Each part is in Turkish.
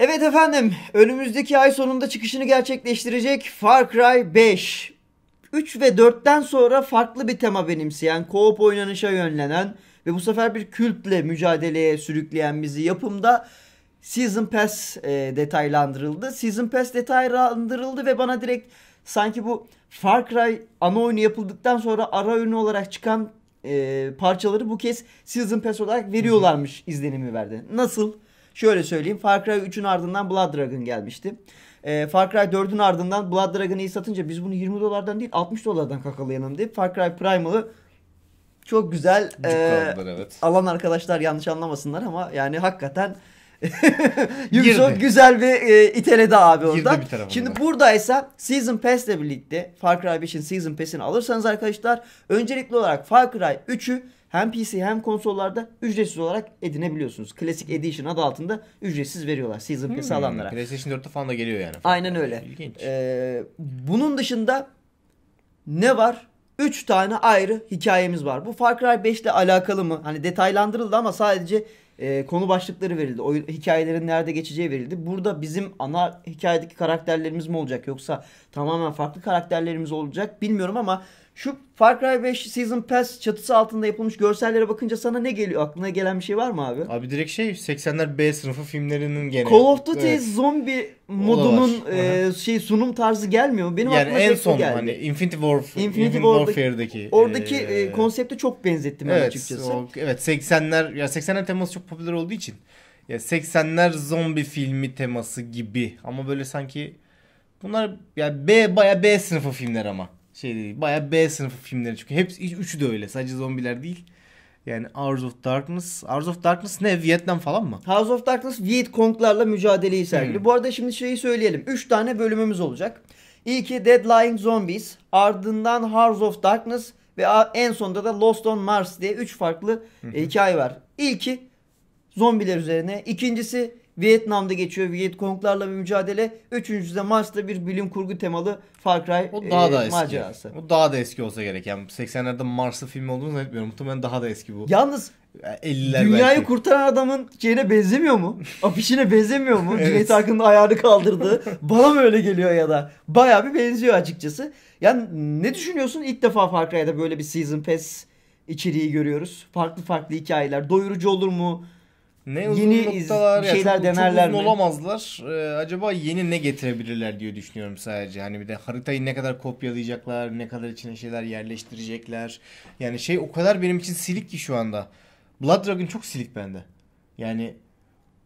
Evet efendim, önümüzdeki ay sonunda çıkışını gerçekleştirecek Far Cry 5. 3 ve 4'ten sonra farklı bir tema benimseyen, co-op oynanışa yönlenen ve bu sefer bir kültle mücadeleye sürükleyen bizi yapımda Season Pass e, detaylandırıldı. Season Pass detaylandırıldı ve bana direkt sanki bu Far Cry ana oyunu yapıldıktan sonra ara oyunu olarak çıkan e, parçaları bu kez Season Pass olarak veriyorlarmış izlenimi verdi. Nasıl? Şöyle söyleyeyim Far Cry 3'ün ardından Blood Dragon gelmişti. E, Far Cry 4'ün ardından Blood Dragon'ı satınca biz bunu 20 dolardan değil 60 dolardan kakalayalım deyip Far Cry Primal'ı çok güzel e, evet. alan arkadaşlar yanlış anlamasınlar ama yani hakikaten Ubisoft güzel bir e, iteledi abi orada. Şimdi buradaysa Season Pass ile birlikte Far Cry 5'in Season Pass'ini alırsanız arkadaşlar öncelikli olarak Far Cry 3'ü hem PC hem konsollarda ücretsiz olarak edinebiliyorsunuz. Classic hmm. Edition adı altında ücretsiz veriyorlar Season Pass hmm, alanlara. PlayStation 4'te falan da geliyor yani. Aynen öyle. İlginç. Ee, bunun dışında ne var? 3 tane ayrı hikayemiz var. Bu Far Cry 5 ile alakalı mı? Hani detaylandırıldı ama sadece e, konu başlıkları verildi. o hikayelerin nerede geçeceği verildi. Burada bizim ana hikayedeki karakterlerimiz mi olacak yoksa tamamen farklı karakterlerimiz olacak bilmiyorum ama şu Far Cry 5 Season Pass çatısı altında yapılmış görsellere bakınca sana ne geliyor? Aklına gelen bir şey var mı abi? Abi direkt şey 80'ler B sınıfı filmlerinin gene. Call of Duty evet. zombi modunun e, şey sunum tarzı gelmiyor mu? Benim yani aklıma en son geldi. hani Infinity, War Infinity, Infinity Warfare'daki. Oradaki e, e, konsepte çok benzettim evet, ben açıkçası. O, evet 80'ler ya 80'ler teması çok popüler olduğu için ya 80'ler zombi filmi teması gibi ama böyle sanki bunlar ya B baya B sınıfı filmler ama şey değil. Baya B sınıfı filmleri çünkü. Hepsi, üçü de öyle. Sadece zombiler değil. Yani Hours of Darkness. Hours of Darkness ne? Vietnam falan mı? House of Darkness Viet Cong'larla mücadeleyi sergiliyor. Hmm. Bu arada şimdi şeyi söyleyelim. 3 tane bölümümüz olacak. İlki Dead Lying Zombies, ardından House of Darkness ve en sonunda da Lost on Mars diye 3 farklı hı e, hikaye var. İlki zombiler üzerine, ikincisi Vietnam'da geçiyor. Vietconglarla bir mücadele. Üçüncüsü de Mars'ta bir bilim kurgu temalı Far Cry o e, daha e, da eski. macerası. O daha da eski olsa gerek. Yani 80'lerde Mars'lı film olduğunu zannetmiyorum. Muhtemelen daha da eski bu. Yalnız 50'ler Dünyayı belki. kurtaran adamın şeyine benzemiyor mu? Afişine benzemiyor mu? evet. Cüneyt Arkın'ın ayağını kaldırdı. Bana mı öyle geliyor ya da? Baya bir benziyor açıkçası. Yani ne düşünüyorsun? İlk defa Far Cry'da böyle bir Season Pass içeriği görüyoruz. Farklı farklı hikayeler. Doyurucu olur mu? Ne uzun yeni noktalar iz, şeyler ya, çok, denerler çok uzun mi? olamazlar. Ee, acaba yeni ne getirebilirler diye düşünüyorum sadece. Hani bir de haritayı ne kadar kopyalayacaklar, ne kadar içine şeyler yerleştirecekler. Yani şey o kadar benim için silik ki şu anda. Blood Dragon çok silik bende. Yani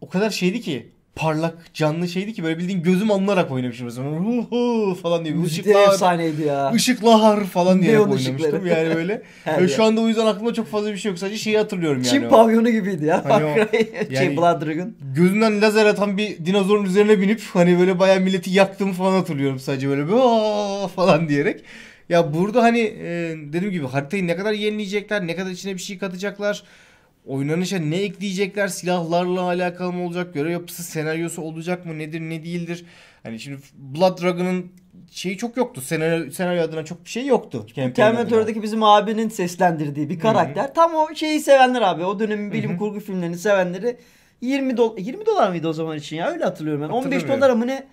o kadar şeydi ki parlak canlı şeydi ki böyle bildiğin gözüm alınarak oynamışım. Mesela. Hu hu falan diye. Işıklar. efsaneydi ya. Işıklar falan diye oynamıştım yani böyle. yani şu anda o yüzden aklımda çok fazla bir şey yok. Sadece şeyi hatırlıyorum yani. Çin o. pavyonu gibiydi ya. Hani o, şey, yani, şey Blood Dragon. Gözünden lazer atan bir dinozorun üzerine binip hani böyle bayağı milleti yaktığımı falan hatırlıyorum sadece böyle böyle falan diyerek. Ya burada hani e, dediğim gibi haritayı ne kadar yenileyecekler, ne kadar içine bir şey katacaklar. Oynanışa ne ekleyecekler? Silahlarla alakalı mı olacak? Görev yapısı, senaryosu olacak mı? Nedir, ne değildir? Hani şimdi Blood Dragon'ın şeyi çok yoktu. Senaryo, senaryo adına çok bir şey yoktu. Terminator'daki bizim abinin seslendirdiği bir karakter. Hı-hı. Tam o şeyi sevenler abi. O dönemin bilim Hı-hı. kurgu filmlerini sevenleri 20 dolar 20 dolar mıydı o zaman için ya? Öyle hatırlıyorum ben. 15 dolara mı ne?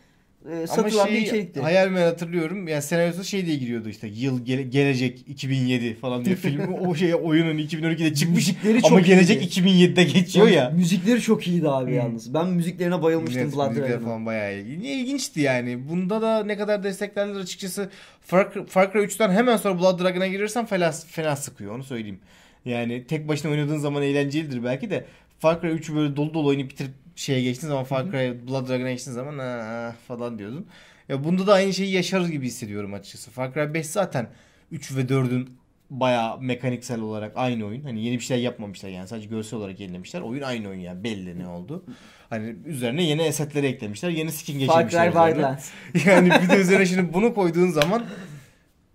e, satılan şey, bir içerikti. Hayal mi hatırlıyorum. Yani senaryosu şey diye giriyordu işte yıl gele, gelecek 2007 falan diye film. o şey oyunun 2012'de çıkmış. Müzikleri çok ama iyiydi. gelecek 2007'de geçiyor ya. Müzikleri çok iyiydi abi hmm. yalnız. Ben müziklerine bayılmıştım evet, Blood falan bayağı ilginç. İlginçti yani. Bunda da ne kadar desteklendiler açıkçası Far, Far Cry 3'ten hemen sonra Blood Dragon'a girirsen fena, fena sıkıyor onu söyleyeyim. Yani tek başına oynadığın zaman eğlencelidir belki de Far Cry 3'ü böyle dolu dolu oynayıp bitirip şeye geçtiğin zaman Far Cry Blood Dragon'a geçtiğin zaman Aa, falan diyordun. Ya bunda da aynı şeyi yaşarız gibi hissediyorum açıkçası. Far Cry 5 zaten 3 ve 4'ün baya mekaniksel olarak aynı oyun. Hani yeni bir şeyler yapmamışlar yani sadece görsel olarak yenilemişler. Oyun aynı oyun yani belli ne oldu. Hani üzerine yeni esetleri eklemişler. Yeni skin geçirmişler. Far Cry Wildlands. Yani bir de üzerine şimdi bunu koyduğun zaman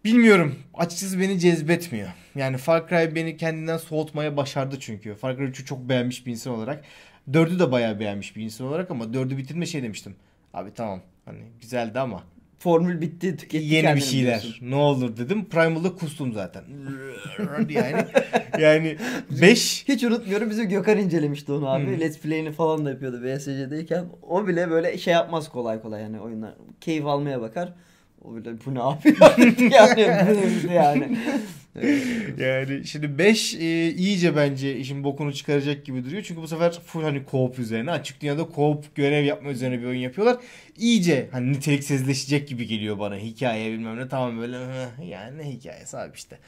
bilmiyorum. Açıkçası beni cezbetmiyor. Yani Far Cry beni kendinden soğutmaya başardı çünkü. Far Cry 3'ü çok beğenmiş bir insan olarak Dördü de bayağı beğenmiş bir insan olarak ama dördü bitirme şey demiştim. Abi tamam hani güzeldi ama. Formül bitti tüketti Yeni bir şeyler diyorsun. ne olur dedim. Primal'da kustum zaten. yani yani 5. Hiç unutmuyorum bizim Gökhan incelemişti onu abi. Hmm. Let's Play'ini falan da yapıyordu BSC'deyken. O bile böyle şey yapmaz kolay kolay yani oyunlar. Keyif almaya bakar öyle bu ne yapıyor yani yani. yani şimdi 5 e, iyice bence işin bokunu çıkaracak gibi duruyor. Çünkü bu sefer full hani co-op üzerine açık dünyada co-op görev yapma üzerine bir oyun yapıyorlar. İyice hani niteliksizleşecek gibi geliyor bana hikaye bilmem ne tamam böyle yani ne hikayesi abi işte.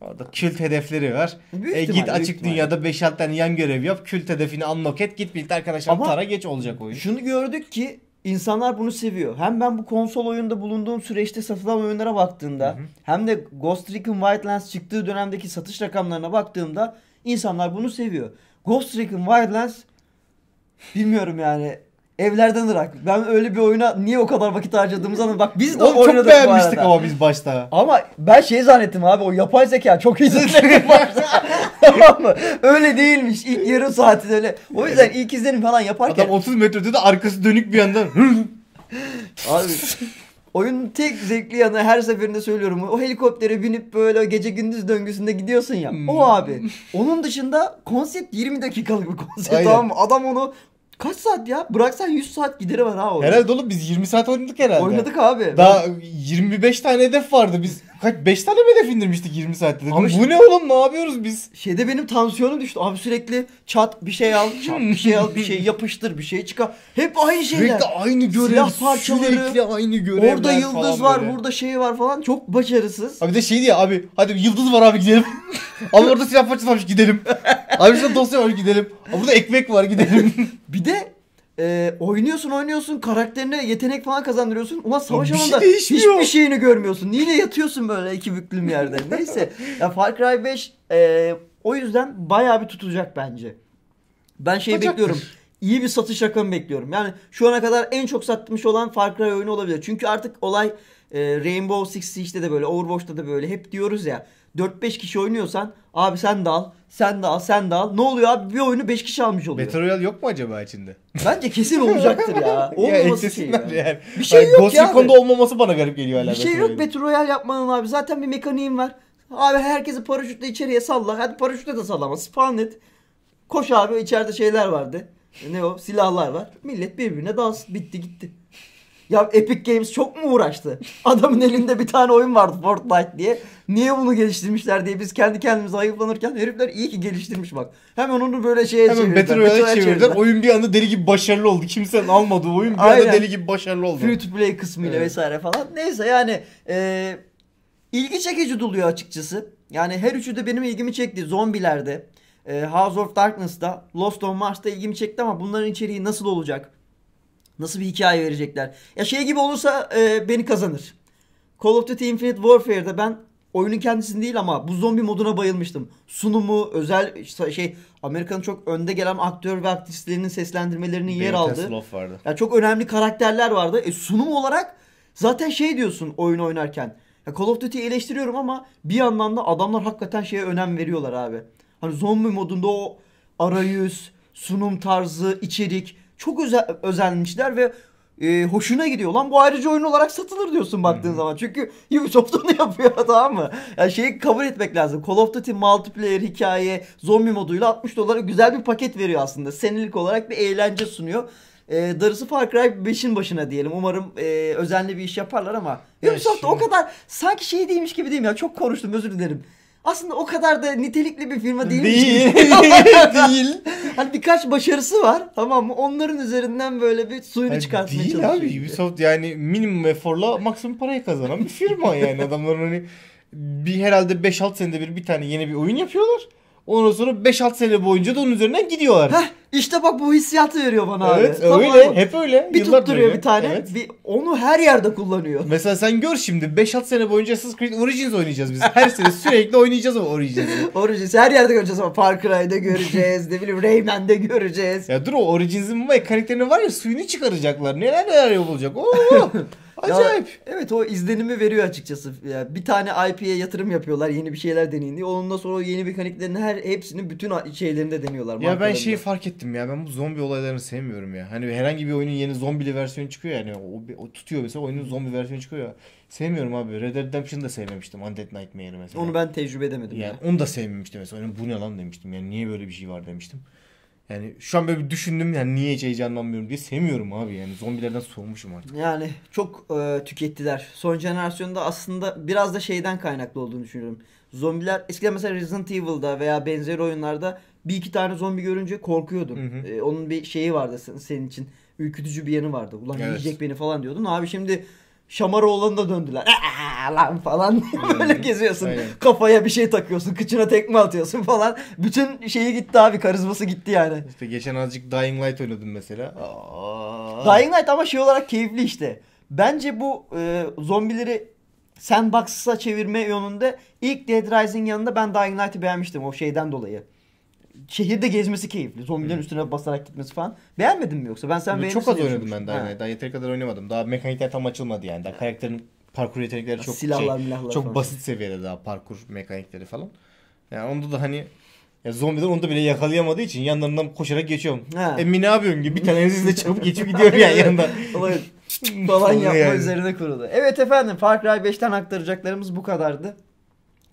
Orada kült hedefleri var. e, git açık dünyada 5-6 tane yan görev yap. Kült hedefini unlock et. Git birlikte arkadaşlar tara geç olacak oyun. Şunu gördük ki İnsanlar bunu seviyor. Hem ben bu konsol oyunda bulunduğum süreçte satılan oyunlara baktığımda hı hı. hem de Ghost Recon Wildlands çıktığı dönemdeki satış rakamlarına baktığımda insanlar bunu seviyor. Ghost Recon Wildlands bilmiyorum yani Evlerden Irak. Ben öyle bir oyuna niye o kadar vakit harcadığımızı anladım. Bak biz de Oğlum, oynadık çok beğenmiştik ama biz başta. Ama ben şey zannettim abi o yapay zeka çok iyi zannettim başta. tamam mı? Öyle değilmiş. İlk yarım saati öyle. O yüzden ilk izlenim falan yaparken. Adam 30 metrede de arkası dönük bir yandan. abi Oyunun tek zevkli yanı her seferinde söylüyorum. O helikoptere binip böyle gece gündüz döngüsünde gidiyorsun ya. Hmm. O abi. Onun dışında konsept 20 dakikalık bir konsept Aynen. tamam mı? Adam onu Kaç saat ya? Bıraksan 100 saat gideri var ha orada. Herhalde oğlum biz 20 saat oynadık herhalde. Oynadık abi. Daha ben... 25 tane hedef vardı. Biz kaç 5 tane mi hedef indirmiştik 20 saatte? Dedim. Abi, bu ne oğlum? Ne yapıyoruz biz? Şeyde benim tansiyonum düştü. Abi sürekli çat bir şey al, çat bir şey al, bir şey yapıştır, bir şey çıkar. Hep aynı şeyler. Sürekli aynı görev. Silah parçaları. Sürekli aynı görevler Orada yıldız var, böyle. burada şey var falan. Çok başarısız. Abi de şey diye abi hadi yıldız var abi gidelim. abi orada silah parçası varmış gidelim. Abi şurada dosya var gidelim. Aa, burada ekmek var gidelim. bir de e, oynuyorsun oynuyorsun karakterine yetenek falan kazandırıyorsun. Ulan savaş Lan şey hiçbir şeyini görmüyorsun. Niye yatıyorsun böyle iki büklüm yerde. Neyse ya Far Cry 5 e, o yüzden bayağı bir tutacak bence. Ben şey bekliyorum. İyi bir satış rakamı bekliyorum. Yani şu ana kadar en çok satmış olan Far Cry oyunu olabilir. Çünkü artık olay e, Rainbow Six Siege'de de böyle Overwatch'ta da böyle hep diyoruz ya 4-5 kişi oynuyorsan abi sen de al, sen de al, sen de al. Ne oluyor abi? Bir oyunu 5 kişi almış oluyor. Battle Royale yok mu acaba içinde? Bence kesin olacaktır ya. Olmaması şey ya. Yani. Bir şey yani yok Ghost ya. Ghost Recon'da olmaması bana garip geliyor hala. Bir şey yok Battle Royale yapmanın abi. Zaten bir mekaniğin var. Abi herkesi paraşütle içeriye salla. Hadi paraşütle de sallama. Spawn et. Koş abi içeride şeyler vardı. Ne o? Silahlar var. Millet birbirine dans bitti gitti. Ya Epic Games çok mu uğraştı? Adamın elinde bir tane oyun vardı Fortnite diye. Niye bunu geliştirmişler diye biz kendi kendimize ayıplanırken herifler iyi ki geliştirmiş bak. Hemen onu böyle şeye Hemen çevirdiler. Battle Royale'e çevirdiler. Oyun bir anda deli gibi başarılı oldu. Kimsenin almadığı oyun bir Aynen. anda deli gibi başarılı oldu. Free to play kısmıyla evet. vesaire falan. Neyse yani e, ilgi çekici doluyor açıkçası. Yani her üçü de benim ilgimi çekti. Zombilerde, e, House of Darkness'da, Lost on Mars'ta ilgimi çekti ama bunların içeriği nasıl olacak? Nasıl bir hikaye verecekler? Ya şey gibi olursa e, beni kazanır. Call of Duty Infinite Warfare'da ben oyunun kendisini değil ama bu zombi moduna bayılmıştım. Sunumu, özel şey Amerika'nın çok önde gelen aktör ve aktrislerinin seslendirmelerinin yer aldı. vardı. Yani çok önemli karakterler vardı. E, sunum olarak zaten şey diyorsun oyun oynarken. Ya Call of Duty'yi eleştiriyorum ama bir yandan da adamlar hakikaten şeye önem veriyorlar abi. Hani zombi modunda o arayüz, sunum tarzı, içerik çok özel, özelmişler ve e, hoşuna gidiyor. Lan bu ayrıca oyun olarak satılır diyorsun baktığın hmm. zaman. Çünkü Ubisoft onu yapıyor tamam mı? Yani şeyi kabul etmek lazım. Call of Duty multiplayer hikaye zombi moduyla 60 dolara güzel bir paket veriyor aslında. Senelik olarak bir eğlence sunuyor. E, darısı Far Cry 5'in başına diyelim. Umarım e, özenli bir iş yaparlar ama Ubisoft da o kadar sanki şey değilmiş gibi değil mi ya? Çok konuştum özür dilerim aslında o kadar da nitelikli bir firma değil. Değil. değil. Hani birkaç başarısı var tamam mı? Onların üzerinden böyle bir suyunu yani çıkartmaya değil çalışıyor. Değil abi Ubisoft yani minimum eforla maksimum parayı kazanan bir firma yani. Adamların hani bir herhalde 5-6 senede bir bir tane yeni bir oyun yapıyorlar. Ondan sonra 5-6 sene boyunca da onun üzerinden gidiyorlar. Heh, işte bak bu hissiyatı veriyor bana evet, abi. Evet öyle Tam hep öyle. Bir Yıllar tutturuyor öyle. bir tane. Evet. Bir, onu her yerde kullanıyor. Mesela sen gör şimdi 5-6 sene boyunca Assassin's Creed Origins oynayacağız biz. Her sene sürekli oynayacağız ama Origins'i. Origins her yerde göreceğiz ama Far Cry'da göreceğiz. ne bileyim Rayman'de göreceğiz. Ya dur o Origins'in mekaniklerini var ya suyunu çıkaracaklar. Neler neler yapılacak. Oo. Acayip. Ya, evet o izlenimi veriyor açıkçası. Yani bir tane IP'ye yatırım yapıyorlar yeni bir şeyler deneyin diye. Ondan sonra yeni mekaniklerin her hepsini bütün şeylerinde deniyorlar. Ya ben şeyi fark ettim ya ben bu zombi olaylarını sevmiyorum ya. Hani herhangi bir oyunun yeni zombili versiyonu çıkıyor yani. O, o tutuyor mesela oyunun zombi versiyonu çıkıyor ya. Sevmiyorum abi. Red Dead Redemption'ı da sevmemiştim. Undead Nightmare'ı mesela. Onu ben tecrübe edemedim. Yani, yani. onu da sevmemiştim mesela. Onu hani bu ne lan demiştim. Yani niye böyle bir şey var demiştim. Yani şu an böyle bir düşündüm yani niye hiç heyecanlanmıyorum diye sevmiyorum abi yani zombilerden soğumuşum artık. Yani çok e, tükettiler. Son jenerasyonda aslında biraz da şeyden kaynaklı olduğunu düşünüyorum. Zombiler eskiden mesela Resident Evil'da veya benzeri oyunlarda bir iki tane zombi görünce korkuyordun. Hı hı. E, onun bir şeyi vardı senin için ürkütücü bir yanı vardı. Ulan evet. yiyecek beni falan diyordun. Abi şimdi Şamaroğlan'da döndüler. Aa, lan falan hmm. böyle geziyorsun. Aynen. Kafaya bir şey takıyorsun. Kıçına tekme atıyorsun falan. Bütün şeyi gitti abi. Karizması gitti yani. İşte geçen azıcık Dying Light oynadım mesela. Aa. Dying Light ama şey olarak keyifli işte. Bence bu e, zombileri sandbox'a çevirme yönünde ilk Dead Rising yanında ben Dying Light'ı beğenmiştim o şeyden dolayı şehirde gezmesi keyifli. Zombilerin üstüne basarak gitmesi falan. Beğenmedin mi yoksa? Ben sen beğenirsin Çok az oynadım ben daha. Yani. Daha yeteri kadar oynamadım. Daha mekanikler tam açılmadı yani. Daha karakterin parkur yetenekleri çok Silahlar, şey, çok falan. basit seviyede daha parkur mekanikleri falan. Yani onda da hani ya zombiler onu da bile yakalayamadığı için yanlarından koşarak geçiyorum. Ha. Emmi ne yapıyorsun gibi bir tane elinizle çabuk geçip gidiyor yani yanından. falan yapma yani. üzerine kurulu. Evet efendim Far Cry 5'ten aktaracaklarımız bu kadardı.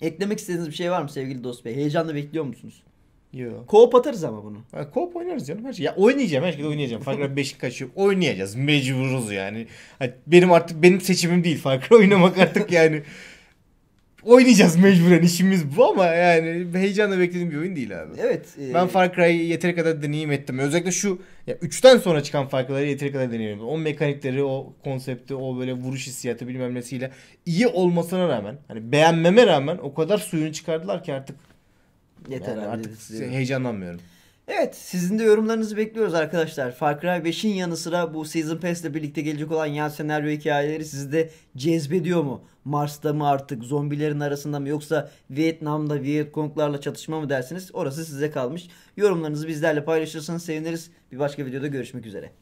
Eklemek istediğiniz bir şey var mı sevgili dost bey? Heyecanla bekliyor musunuz? Yo. Koop atarız ama bunu. Ha, koop oynarız canım her şey. Ya oynayacağım her şeyde oynayacağım. Far Cry Beşiktaş yok. Oynayacağız. Mecburuz yani. benim artık benim seçimim değil. Far Cry oynamak artık yani. oynayacağız mecburen işimiz bu ama yani heyecanla beklediğim bir oyun değil abi. Evet. E... Ben Far Cry'ı yeteri kadar deneyim ettim. Özellikle şu ya 3'ten sonra çıkan Far Cry'ları yeteri kadar deniyorum. O mekanikleri, o konsepti, o böyle vuruş hissiyatı bilmem nesiyle iyi olmasına rağmen hani beğenmeme rağmen o kadar suyunu çıkardılar ki artık Yeter yani artık diyorum. heyecanlanmıyorum. Evet sizin de yorumlarınızı bekliyoruz arkadaşlar. Far Cry 5'in yanı sıra bu Season Pass ile birlikte gelecek olan yan senaryo hikayeleri sizi de cezbediyor mu? Mars'ta mı artık zombilerin arasında mı yoksa Vietnam'da Vietkonglarla çatışma mı dersiniz? Orası size kalmış. Yorumlarınızı bizlerle paylaşırsanız seviniriz. Bir başka videoda görüşmek üzere.